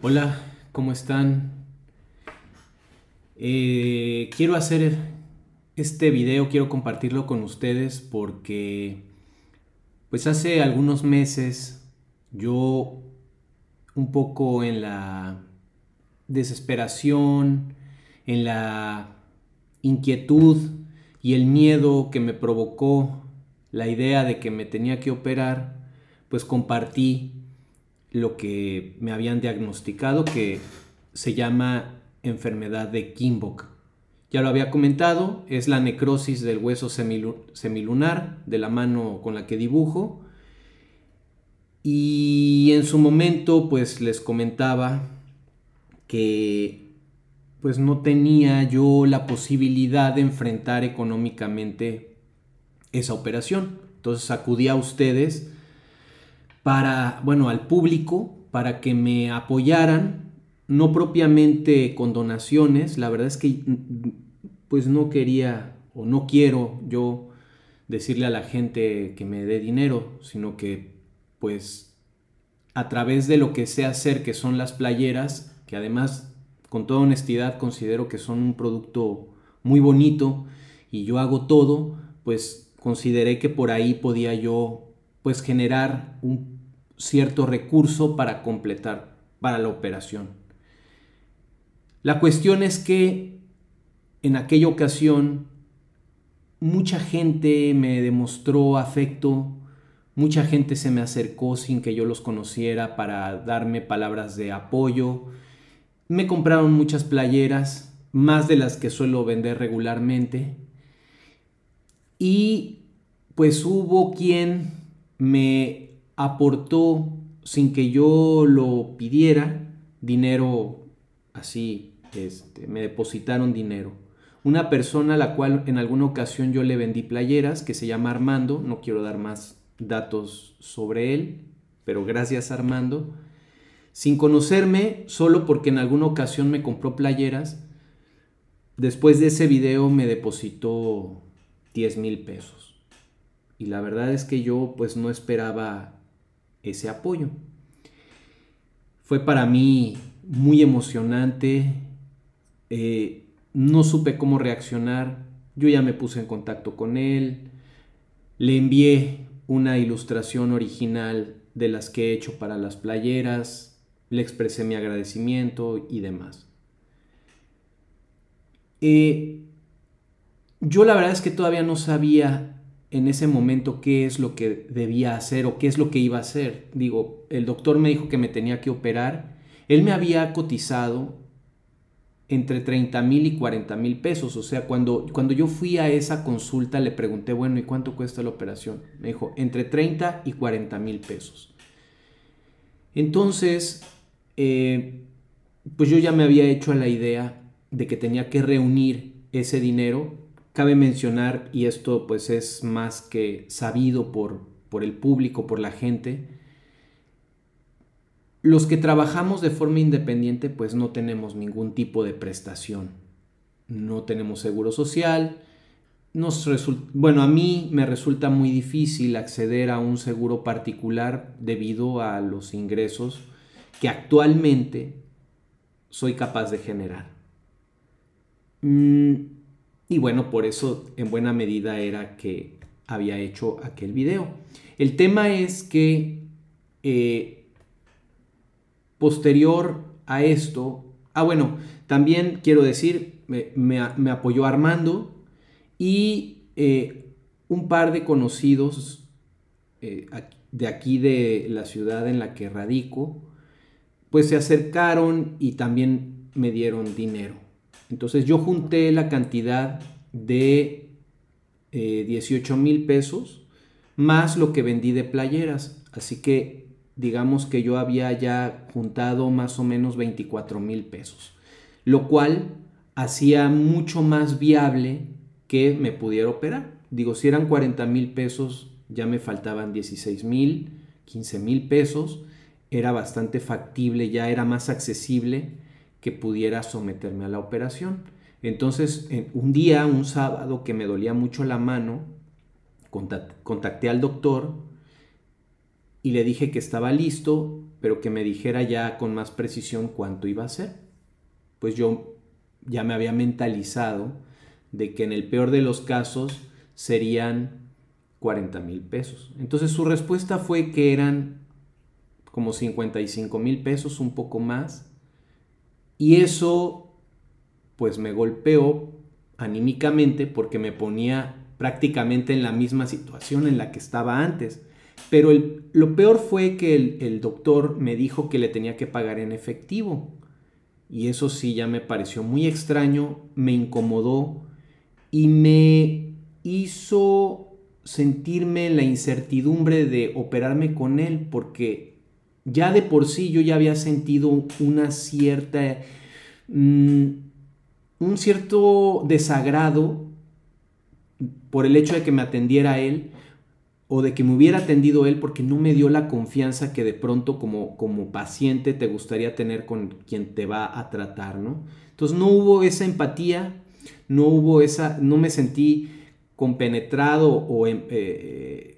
Hola, ¿cómo están? Eh, quiero hacer este video, quiero compartirlo con ustedes porque pues hace algunos meses yo un poco en la desesperación, en la inquietud y el miedo que me provocó la idea de que me tenía que operar, pues compartí lo que me habían diagnosticado que se llama enfermedad de Kimbok. Ya lo había comentado, es la necrosis del hueso semilunar de la mano con la que dibujo. Y en su momento pues les comentaba que pues no tenía yo la posibilidad de enfrentar económicamente esa operación. Entonces acudí a ustedes para, bueno, al público, para que me apoyaran, no propiamente con donaciones, la verdad es que mm, pues no quería o no quiero yo decirle a la gente que me dé dinero, sino que pues a través de lo que sé hacer, que son las playeras, que además con toda honestidad considero que son un producto muy bonito y yo hago todo, pues consideré que por ahí podía yo pues generar un cierto recurso para completar, para la operación. La cuestión es que en aquella ocasión mucha gente me demostró afecto, mucha gente se me acercó sin que yo los conociera para darme palabras de apoyo, me compraron muchas playeras, más de las que suelo vender regularmente, y pues hubo quien me aportó sin que yo lo pidiera dinero así, este, me depositaron dinero. Una persona a la cual en alguna ocasión yo le vendí playeras, que se llama Armando, no quiero dar más datos sobre él, pero gracias Armando, sin conocerme, solo porque en alguna ocasión me compró playeras, después de ese video me depositó 10 mil pesos. Y la verdad es que yo pues no esperaba ese apoyo. Fue para mí muy emocionante, eh, no supe cómo reaccionar, yo ya me puse en contacto con él, le envié una ilustración original de las que he hecho para las playeras, le expresé mi agradecimiento y demás. Eh, yo la verdad es que todavía no sabía en ese momento qué es lo que debía hacer o qué es lo que iba a hacer. Digo, el doctor me dijo que me tenía que operar. Él me había cotizado entre 30 mil y 40 mil pesos. O sea, cuando, cuando yo fui a esa consulta le pregunté, bueno, ¿y cuánto cuesta la operación? Me dijo, entre 30 y 40 mil pesos. Entonces, eh, pues yo ya me había hecho a la idea de que tenía que reunir ese dinero Cabe mencionar, y esto pues es más que sabido por, por el público, por la gente, los que trabajamos de forma independiente pues no tenemos ningún tipo de prestación. No tenemos seguro social. Nos bueno, a mí me resulta muy difícil acceder a un seguro particular debido a los ingresos que actualmente soy capaz de generar. Mm, y bueno, por eso en buena medida era que había hecho aquel video. El tema es que eh, posterior a esto, ah bueno, también quiero decir, me, apoyó Armando y eh, un par de conocidos eh, de aquí de la ciudad en la que radico, pues se acercaron y también me dieron dinero. Entonces yo junté la cantidad de 18 eh, mil pesos más lo que vendí de playeras. Así que digamos que yo había ya juntado más o menos 24 mil pesos. Lo cual hacía mucho más viable que me pudiera operar. Digo, si eran 40 mil pesos, ya me faltaban 16 mil, 15 mil pesos. Era bastante factible, ya era más accesible que pudiera someterme a la operación. Entonces, en un día, un sábado, que me dolía mucho la mano, contacté al doctor y le dije que estaba listo, pero que me dijera ya con más precisión cuánto iba a ser. Pues yo ya me había mentalizado de que en el peor de los casos serían 40 mil pesos. Entonces su respuesta fue que eran como 55 mil pesos, un poco más, y eso pues me golpeó anímicamente porque me ponía prácticamente en la misma situación en la que estaba antes. Pero lo peor fue que el, doctor me dijo que le tenía que pagar en efectivo. Y eso sí ya me pareció muy extraño, me incomodó y me hizo sentirme en la incertidumbre de operarme con él porque ya de por sí yo ya había sentido una cierta... Mm, un cierto desagrado por el hecho de que me atendiera él o de que me hubiera atendido él porque no me dio la confianza que de pronto como, como paciente te gustaría tener con quien te va a tratar, ¿no? Entonces no hubo esa empatía, no hubo esa, no me sentí compenetrado o em, eh,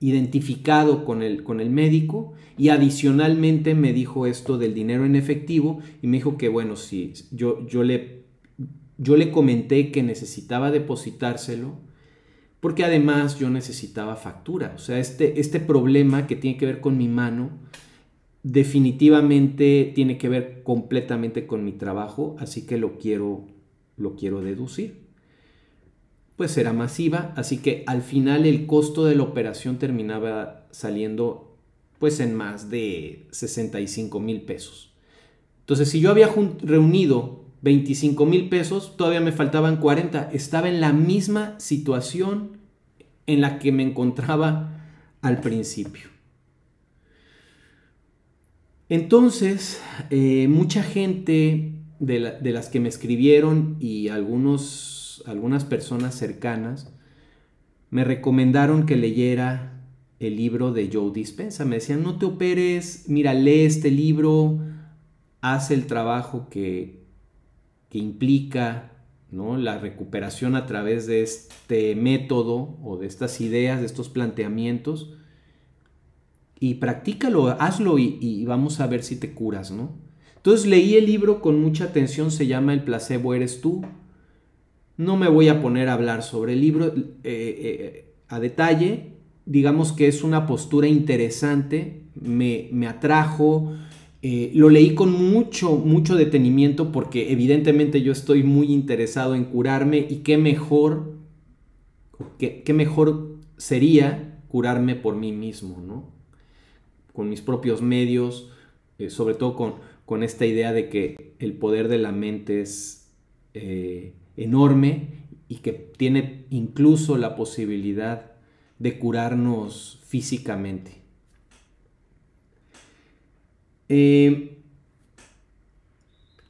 identificado con el, con el médico y adicionalmente me dijo esto del dinero en efectivo y me dijo que bueno, si yo, yo, le, yo le comenté que necesitaba depositárselo porque además yo necesitaba factura, o sea, este, este problema que tiene que ver con mi mano definitivamente tiene que ver completamente con mi trabajo, así que lo quiero, lo quiero deducir pues era masiva, así que al final el costo de la operación terminaba saliendo pues en más de 65 mil pesos. Entonces si yo había reunido 25 mil pesos, todavía me faltaban 40, estaba en la misma situación en la que me encontraba al principio. Entonces, eh, mucha gente de las que me escribieron y algunos algunas personas cercanas me recomendaron que leyera el libro de Joe Dispensa. Me decían, no te operes, mira, lee este libro, haz el trabajo que, que implica ¿no? la recuperación a través de este método o de estas ideas, de estos planteamientos, y practícalo, hazlo y, y vamos a ver si te curas, ¿no? Entonces leí el libro con mucha atención, se llama El placebo eres tú, no me voy a poner a hablar sobre el libro eh, eh, a detalle. Digamos que es una postura interesante, me, atrajo, eh, lo leí con mucho, mucho detenimiento porque evidentemente yo estoy muy interesado en curarme y qué mejor, qué, mejor sería curarme por mí mismo, ¿no? Con mis propios medios, sobre todo con, con, esta idea de que el poder de la mente es enorme y que tiene incluso la posibilidad de curarnos físicamente. Eh,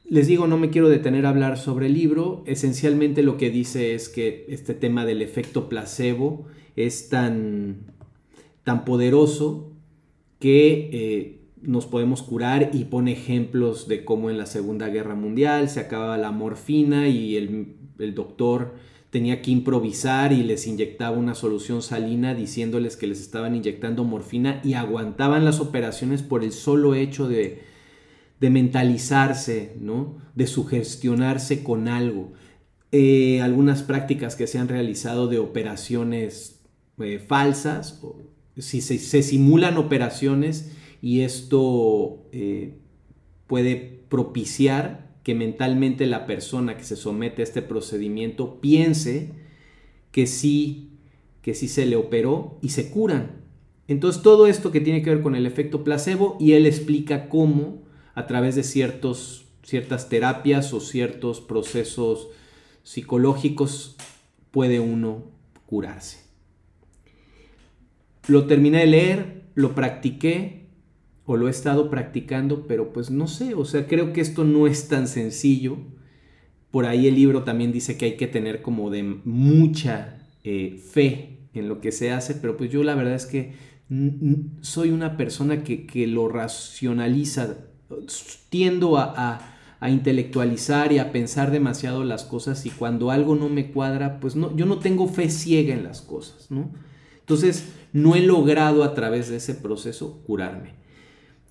les digo, no me quiero detener a hablar sobre el libro. Esencialmente lo que dice es que este tema del efecto placebo es tan, tan poderoso que eh, nos podemos curar y pone ejemplos de cómo en la Segunda Guerra Mundial se acababa la morfina y el, doctor tenía que improvisar y les inyectaba una solución salina diciéndoles que les estaban inyectando morfina y aguantaban las operaciones por el solo hecho de, de mentalizarse, ¿no? de sugestionarse con algo. Eh, algunas prácticas que se han realizado de operaciones eh, falsas, o si se, se simulan operaciones y esto eh, puede propiciar que mentalmente la persona que se somete a este procedimiento piense que sí, que sí se le operó y se curan. Entonces todo esto que tiene que ver con el efecto placebo y él explica cómo a través de ciertos, ciertas terapias o ciertos procesos psicológicos puede uno curarse. Lo terminé de leer, lo practiqué o lo he estado practicando, pero pues no sé, o sea, creo que esto no es tan sencillo. Por ahí el libro también dice que hay que tener como de mucha eh, fe en lo que se hace, pero pues yo la verdad es que soy una persona que, lo racionaliza, tiendo a, intelectualizar y a pensar demasiado las cosas y cuando algo no me cuadra, pues no, yo no tengo fe ciega en las cosas, ¿no? Entonces, no he logrado a través de ese proceso curarme.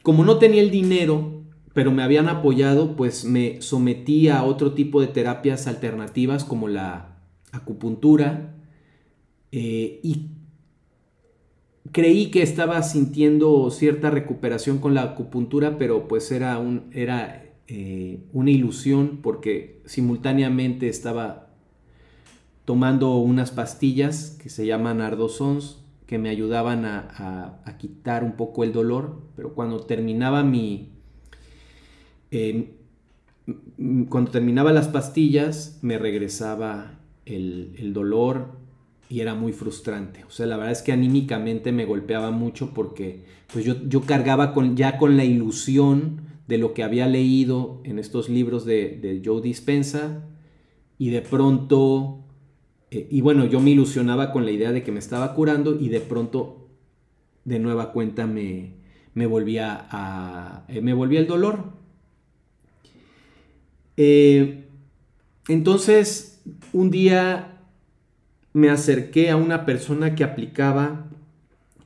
Como no tenía el dinero, pero me habían apoyado, pues me sometí a otro tipo de terapias alternativas como la acupuntura eh, y creí que estaba sintiendo cierta recuperación con la acupuntura, pero pues era, un, era eh, una ilusión porque simultáneamente estaba tomando unas pastillas que se llaman ardosons que me ayudaban a, quitar un poco el dolor, pero cuando terminaba mi... Em, cuando terminaba las pastillas me regresaba el, dolor y era muy frustrante. O sea, la verdad es que anímicamente me golpeaba mucho porque pues yo, cargaba con, ya con la ilusión de lo que había leído en estos libros de, de Joe Dispensa y de pronto eh, y bueno, yo me ilusionaba con la idea de que me estaba curando y de pronto, de nueva cuenta, me, volvía, a, eh, me volvía el dolor. Eh, entonces, un día me acerqué a una persona que aplicaba,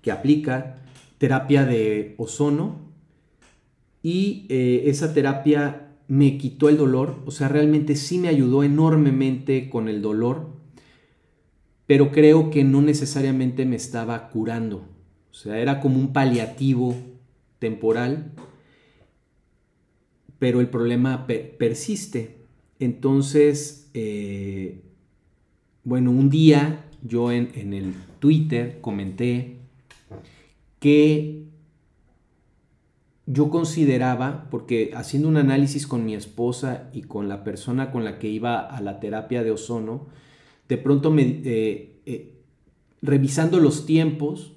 que aplica terapia de ozono y esa terapia me quitó el dolor, o sea, realmente sí me ayudó enormemente con el dolor pero creo que no necesariamente me estaba curando. O sea, era como un paliativo temporal, pero el problema persiste. Entonces, eh, bueno, un día yo en el Twitter comenté que yo consideraba, porque haciendo un análisis con mi esposa y con la persona con la que iba a la terapia de ozono, de pronto me, eh, eh, revisando los tiempos,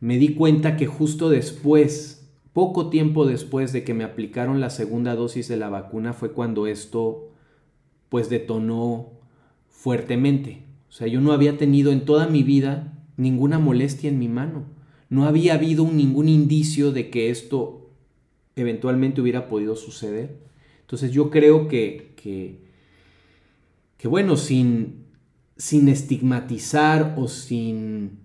me di cuenta que justo después, poco tiempo después de que me aplicaron la segunda dosis de la vacuna, fue cuando esto pues detonó fuertemente. O sea, yo no había tenido en toda mi vida ninguna molestia en mi mano. No había habido ningún indicio de que esto eventualmente hubiera podido suceder. Entonces yo creo que, que, que bueno, sin, sin estigmatizar o sin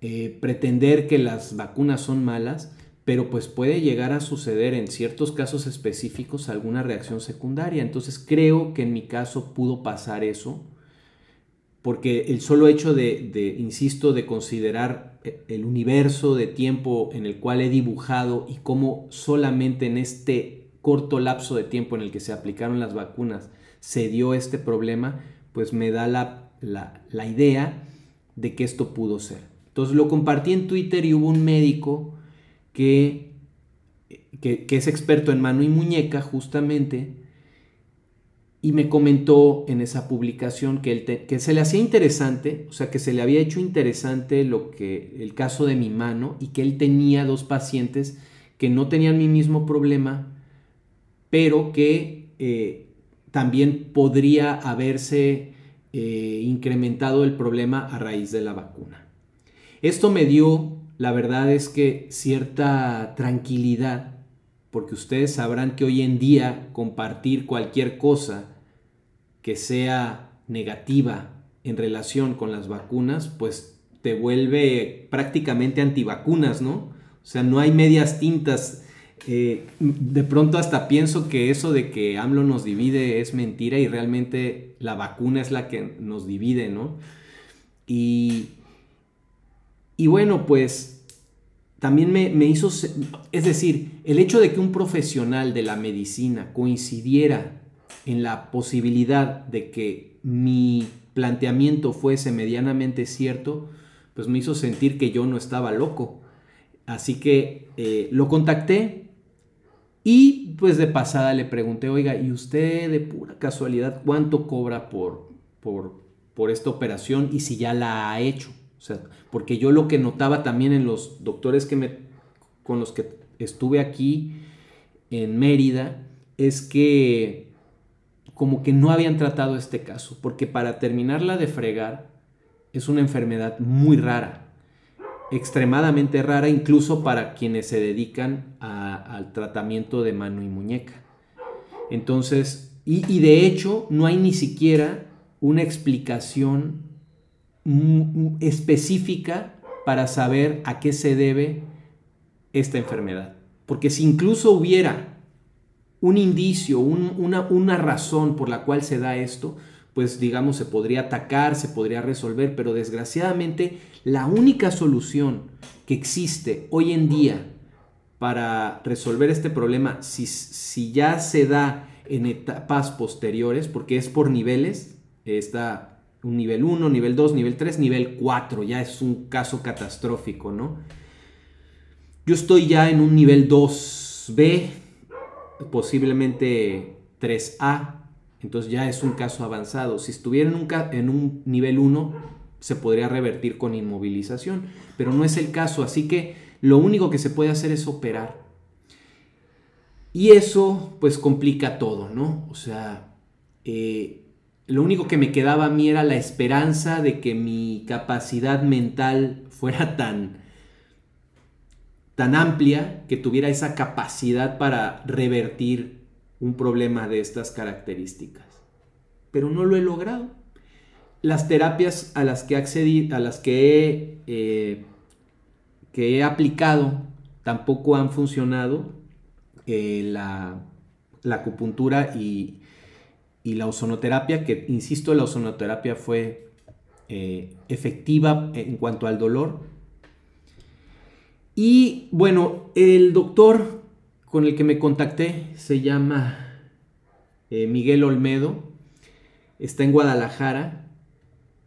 eh, pretender que las vacunas son malas, pero pues puede llegar a suceder en ciertos casos específicos alguna reacción secundaria. Entonces creo que en mi caso pudo pasar eso, porque el solo hecho de insisto, de considerar eh, el universo de tiempo en el cual he dibujado y cómo solamente en este corto lapso de tiempo en el que se aplicaron las vacunas se dio este problema, pues me da la la, idea de que esto pudo ser. Entonces lo compartí en Twitter y hubo un médico que, que, es experto en mano y muñeca justamente y me comentó en esa publicación que, que se le hacía interesante, o sea que se le había hecho interesante lo que, el caso de mi mano y que él tenía dos pacientes que no tenían mi mismo problema, pero que eh, también podría haberse eh, incrementado el problema a raíz de la vacuna. Esto me dio, la verdad es que, cierta tranquilidad, porque ustedes sabrán que hoy en día compartir cualquier cosa que sea negativa en relación con las vacunas, pues te vuelve prácticamente antivacunas, ¿no? O sea, no hay medias tintas de pronto hasta pienso que eso de que AMLO nos divide es mentira y realmente la vacuna es la que nos divide, ¿no? Y, y bueno, pues también me, hizo, es decir, el hecho de que un profesional de la medicina coincidiera en la posibilidad de que mi planteamiento fuese medianamente cierto, pues me hizo sentir que yo no estaba loco. Así que eh, lo contacté y pues de pasada le pregunté, oiga, ¿y usted de pura casualidad cuánto cobra por, por, por esta operación y si ya la ha hecho? O sea, porque yo lo que notaba también en los doctores que me, con los que estuve aquí en Mérida es que como que no habían tratado este caso, porque para terminarla de fregar es una enfermedad muy rara, extremadamente rara incluso para quienes se dedican a al tratamiento de mano y muñeca. Entonces, y, de hecho no hay ni siquiera una explicación específica para saber a qué se debe esta enfermedad. Porque si incluso hubiera un indicio, una, una razón por la cual se da esto, pues digamos se podría atacar, se podría resolver, pero desgraciadamente la única solución que existe hoy en día para resolver este problema, si, ya se da en etapas posteriores, porque es por niveles, está un nivel 1, nivel 2, nivel 3, nivel 4, ya es un caso catastrófico, ¿no? Yo estoy ya en un nivel 2B, posiblemente 3A, entonces ya es un caso avanzado. Si estuviera en un nivel 1, se podría revertir con inmovilización, pero no es el caso, así que lo único que se puede hacer es operar. Y eso pues complica todo, ¿no? O sea, eh, lo único que me quedaba a mí era la esperanza de que mi capacidad mental fuera tan, tan amplia que tuviera esa capacidad para revertir un problema de estas características. Pero no lo he logrado. Las terapias a las que, accedí, a las que he eh, que he aplicado tampoco han funcionado eh, la, acupuntura y, la ozonoterapia, que insisto, la ozonoterapia fue eh, efectiva en cuanto al dolor. Y bueno, el doctor con el que me contacté se llama eh, Miguel Olmedo, está en Guadalajara.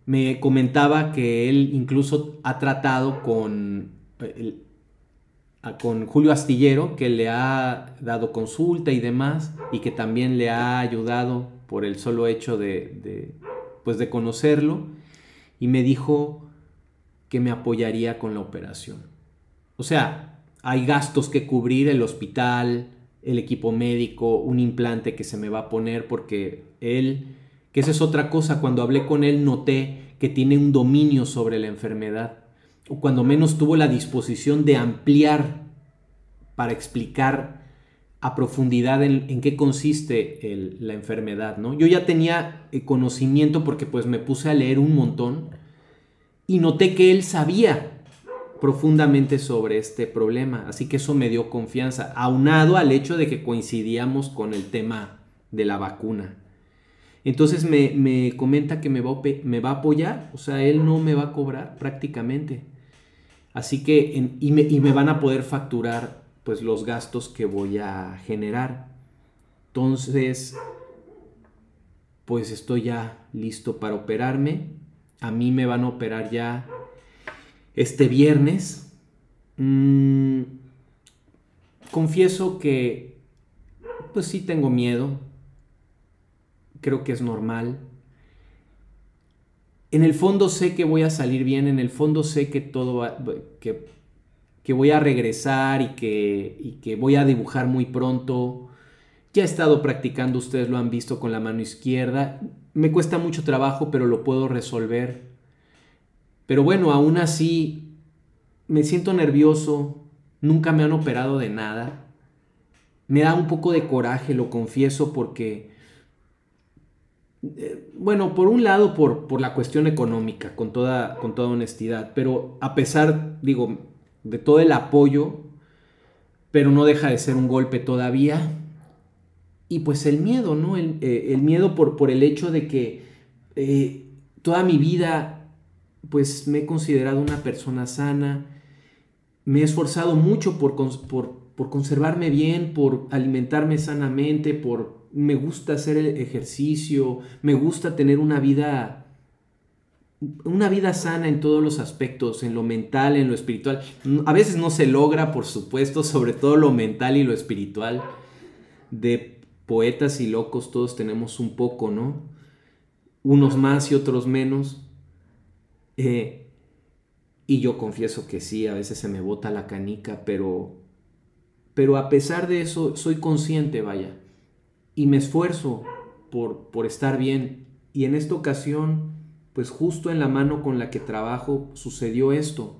Me comentaba que él incluso ha tratado con con Julio Astillero, que le ha dado consulta y demás, y que también le ha ayudado por el solo hecho de, pues de conocerlo, y me dijo que me apoyaría con la operación. O sea, hay gastos que cubrir, el hospital, el equipo médico, un implante que se me va a poner porque él, que esa es otra cosa, cuando hablé con él noté que tiene un dominio sobre la enfermedad o cuando menos tuvo la disposición de ampliar para explicar a profundidad en, qué consiste la enfermedad, ¿no? Yo ya tenía eh, conocimiento porque pues me puse a leer un montón y noté que él sabía profundamente sobre este problema, así que eso me dio confianza, aunado al hecho de que coincidíamos con el tema de la vacuna. Entonces me, comenta que me va, me va, a apoyar, o sea, él no me va a cobrar prácticamente. Así que, y, me, van a poder facturar pues los gastos que voy a generar. Entonces, pues estoy ya listo para operarme. A mí me van a operar ya este viernes. Mm, confieso que pues sí tengo miedo, creo que es normal. En el fondo sé que voy a salir bien, en el fondo sé que todo va, que, que voy a regresar y que, y que voy a dibujar muy pronto. Ya he estado practicando, ustedes lo han visto con la mano izquierda. Me cuesta mucho trabajo, pero lo puedo resolver. Pero bueno, aún así me siento nervioso, nunca me han operado de nada. Me da un poco de coraje, lo confieso, porque eh, bueno, por un lado por, por la cuestión económica, con toda, con toda honestidad, pero a pesar, digo, de todo el apoyo, pero no deja de ser un golpe todavía. Y pues el miedo, ¿no? El, eh, miedo por, por el hecho de que eh, toda mi vida, pues me he considerado una persona sana, me he esforzado mucho por, por, por conservarme bien, por alimentarme sanamente, por me gusta hacer ejercicio, me gusta tener una vida una vida sana en todos los aspectos, en lo mental, en lo espiritual. Mm, a veces no se logra, por supuesto, sobre todo lo mental y lo espiritual. De poetas y locos todos tenemos un poco, ¿no? Unos más y otros menos. Eh, y yo confieso que sí, a veces se me bota la canica, pero, pero a pesar de eso, soy consciente, vaya, y me esfuerzo por, por estar bien. Y en esta ocasión, pues justo en la mano con la que trabajo sucedió esto.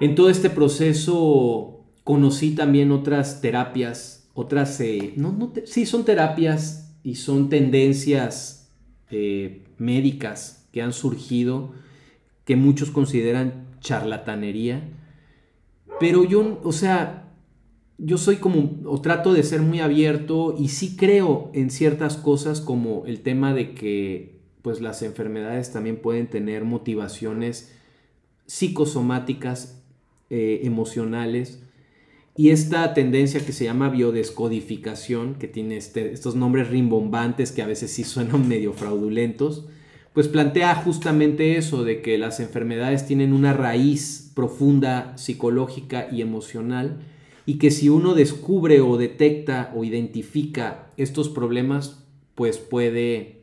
En todo este proceso conocí también otras terapias, otras, eh, sí, son terapias y son tendencias eh, médicas que han surgido, que muchos consideran charlatanería, pero yo, o sea, yo soy como, o trato de ser muy abierto y sí creo en ciertas cosas como el tema de que pues las enfermedades también pueden tener motivaciones psicosomáticas, eh, emocionales, y esta tendencia que se llama biodescodificación, que tiene este, estos nombres rimbombantes que a veces sí suenan medio fraudulentos, pues plantea justamente eso, de que las enfermedades tienen una raíz profunda psicológica y emocional, y que si uno descubre o detecta o identifica estos problemas, pues puede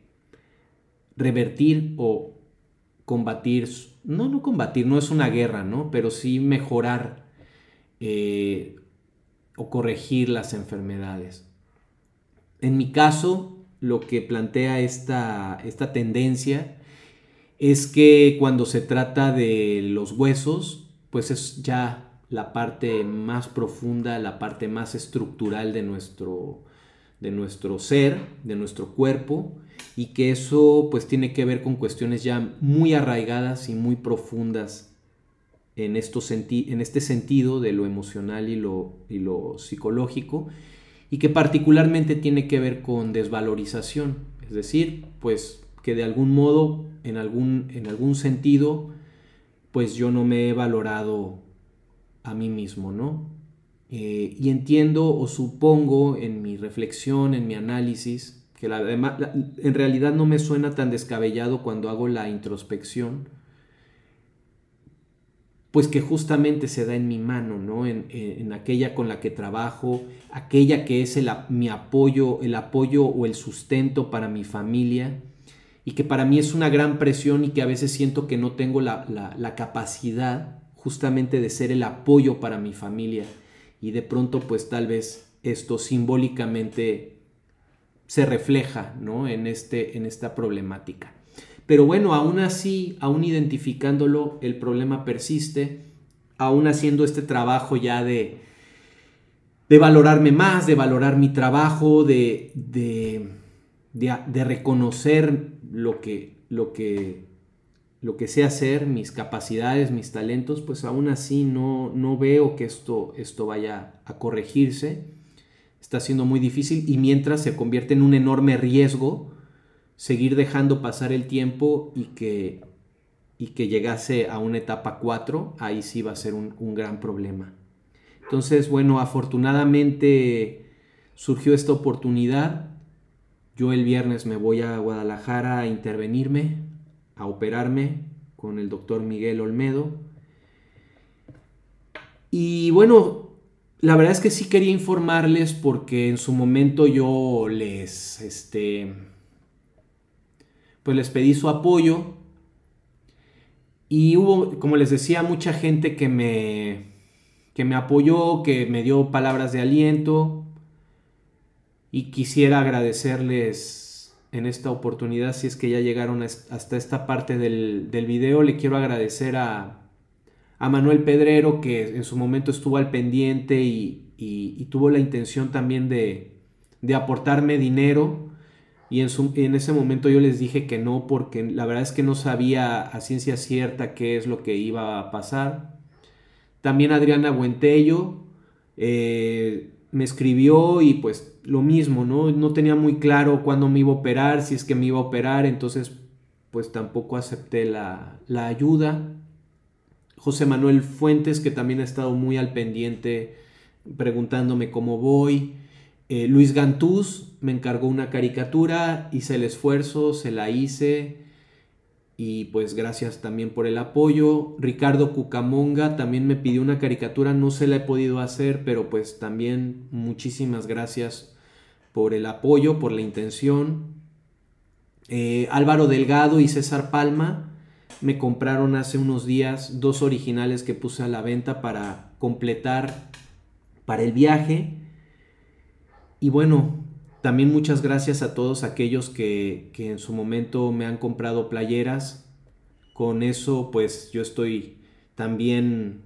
revertir o combatir, no, no combatir, no es una guerra, ¿no? Pero sí mejorar eh, o corregir las enfermedades. En mi caso, lo que plantea esta, esta tendencia es que cuando se trata de los huesos, pues es ya la parte más profunda, la parte más estructural de nuestro, de nuestro ser, de nuestro cuerpo, y que eso pues tiene que ver con cuestiones ya muy arraigadas y muy profundas en, en este sentido de lo emocional y lo, y lo psicológico, y que particularmente tiene que ver con desvalorización, es decir, pues que de algún modo, en algún, en algún sentido, pues yo no me he valorado a mí mismo, ¿no? Eh, y entiendo o supongo en mi reflexión, en mi análisis, que la, en realidad no me suena tan descabellado cuando hago la introspección, pues que justamente se da en mi mano, ¿no? En, aquella con la que trabajo, aquella que es el, mi apoyo, el apoyo o el sustento para mi familia y que para mí es una gran presión y que a veces siento que no tengo la, la capacidad justamente de ser el apoyo para mi familia y de pronto pues tal vez esto simbólicamente se refleja ¿no? en, este, en esta problemática. Pero bueno, aún así, aún identificándolo, el problema persiste, aún haciendo este trabajo ya de, de valorarme más, de valorar mi trabajo, de, de, de, reconocer lo que, lo que lo que sé hacer, mis capacidades, mis talentos, pues aún así no, no veo que esto, esto vaya a corregirse. Está siendo muy difícil y mientras se convierte en un enorme riesgo seguir dejando pasar el tiempo y que, y que llegase a una etapa 4, ahí sí va a ser un gran problema. Entonces, bueno, afortunadamente surgió esta oportunidad. Yo el viernes me voy a Guadalajara a intervenirme a operarme con el doctor Miguel Olmedo. Y bueno, la verdad es que sí quería informarles porque en su momento yo les, este, pues les pedí su apoyo. Y hubo, como les decía, mucha gente que me, que me apoyó, que me dio palabras de aliento. Y quisiera agradecerles en esta oportunidad, si es que ya llegaron hasta esta parte del, video, le quiero agradecer a, Manuel Pedrero, que en su momento estuvo al pendiente y, tuvo la intención también de, aportarme dinero. Y en, en, ese momento yo les dije que no, porque la verdad es que no sabía a ciencia cierta qué es lo que iba a pasar. También Adriana Buentello eh, me escribió y pues lo mismo, ¿no? No tenía muy claro cuándo me iba a operar, si es que me iba a operar, entonces pues tampoco acepté la, la ayuda. José Manuel Fuentes, que también ha estado muy al pendiente preguntándome cómo voy. Eh, Luis Gantús me encargó una caricatura, hice el esfuerzo, se la hice y pues gracias también por el apoyo. Ricardo Cucamonga también me pidió una caricatura, no se la he podido hacer, pero pues también muchísimas gracias por el apoyo, por la intención. Eh, Álvaro Delgado y César Palma me compraron hace unos días dos originales que puse a la venta para completar para el viaje. Y bueno, también muchas gracias a todos aquellos que, que en su momento me han comprado playeras. Con eso pues yo estoy también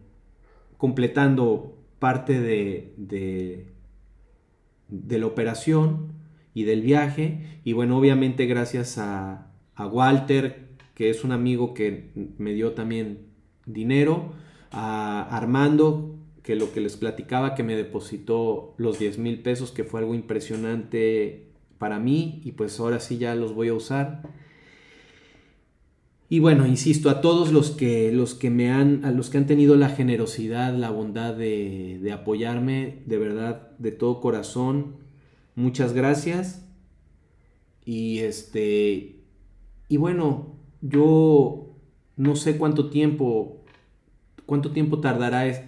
completando parte de de la operación y del viaje. Y bueno, obviamente gracias a, Walter, que es un amigo que me dio también dinero, a Armando, que lo que les platicaba, que me depositó los 10 mil pesos, que fue algo impresionante para mí y pues ahora sí ya los voy a usar. Y bueno, insisto, a todos los que, los que me han, a los que han tenido la generosidad, la bondad de, de apoyarme, de verdad, de todo corazón, muchas gracias. Y este, y bueno, yo no sé cuánto tiempo, cuánto tiempo tardaré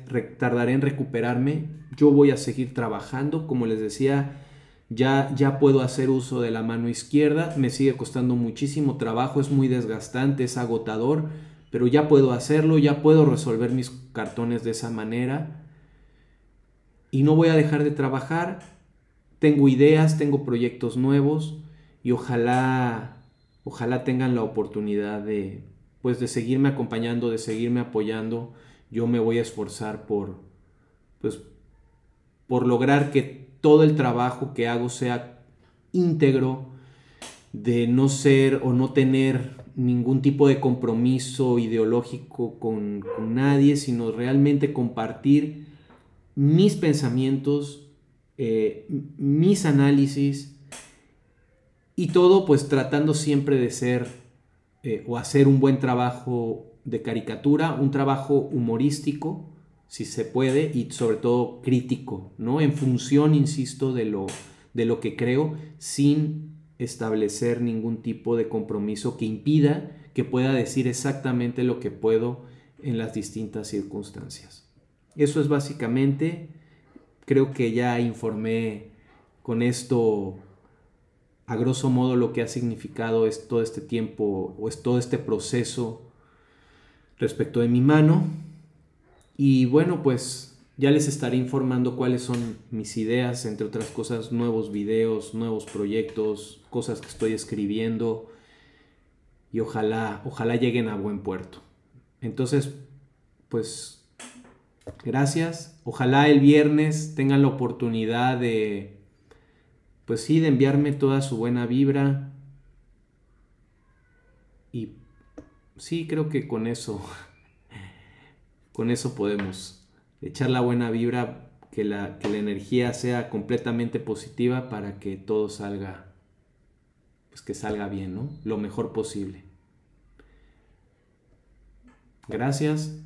en recuperarme. Yo voy a seguir trabajando, como les decía, ya, puedo hacer uso de la mano izquierda, me sigue costando muchísimo trabajo, es muy desgastante, es agotador, pero ya puedo hacerlo, ya puedo resolver mis cartones de esa manera. Y no voy a dejar de trabajar, tengo ideas, tengo proyectos nuevos y ojalá, ojalá tengan la oportunidad de, pues de seguirme acompañando, de seguirme apoyando. Yo me voy a esforzar por, pues, por lograr que todo el trabajo que hago sea íntegro, de no ser o no tener ningún tipo de compromiso ideológico con, nadie, sino realmente compartir mis pensamientos, eh, mis análisis y todo pues tratando siempre de ser eh, o hacer un buen trabajo de caricatura, un trabajo humorístico, si se puede, y sobre todo crítico, ¿no? En función, insisto, de lo, de lo que creo, sin establecer ningún tipo de compromiso que impida que pueda decir exactamente lo que puedo en las distintas circunstancias. Eso es básicamente, creo que ya informé con esto a grosso modo lo que ha significado es todo este tiempo o es todo este proceso respecto de mi mano. Y bueno, pues ya les estaré informando cuáles son mis ideas, entre otras cosas, nuevos videos, nuevos proyectos, cosas que estoy escribiendo. Y ojalá, ojalá lleguen a buen puerto. Entonces, pues, gracias. Ojalá el viernes tengan la oportunidad de, pues sí, de enviarme toda su buena vibra. Y sí, creo que con eso con eso podemos echar la buena vibra, que la, energía sea completamente positiva para que todo salga, pues que salga bien, ¿no? Lo mejor posible. Gracias.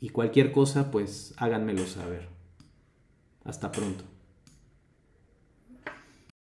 Y cualquier cosa, pues háganmelo saber. Hasta pronto.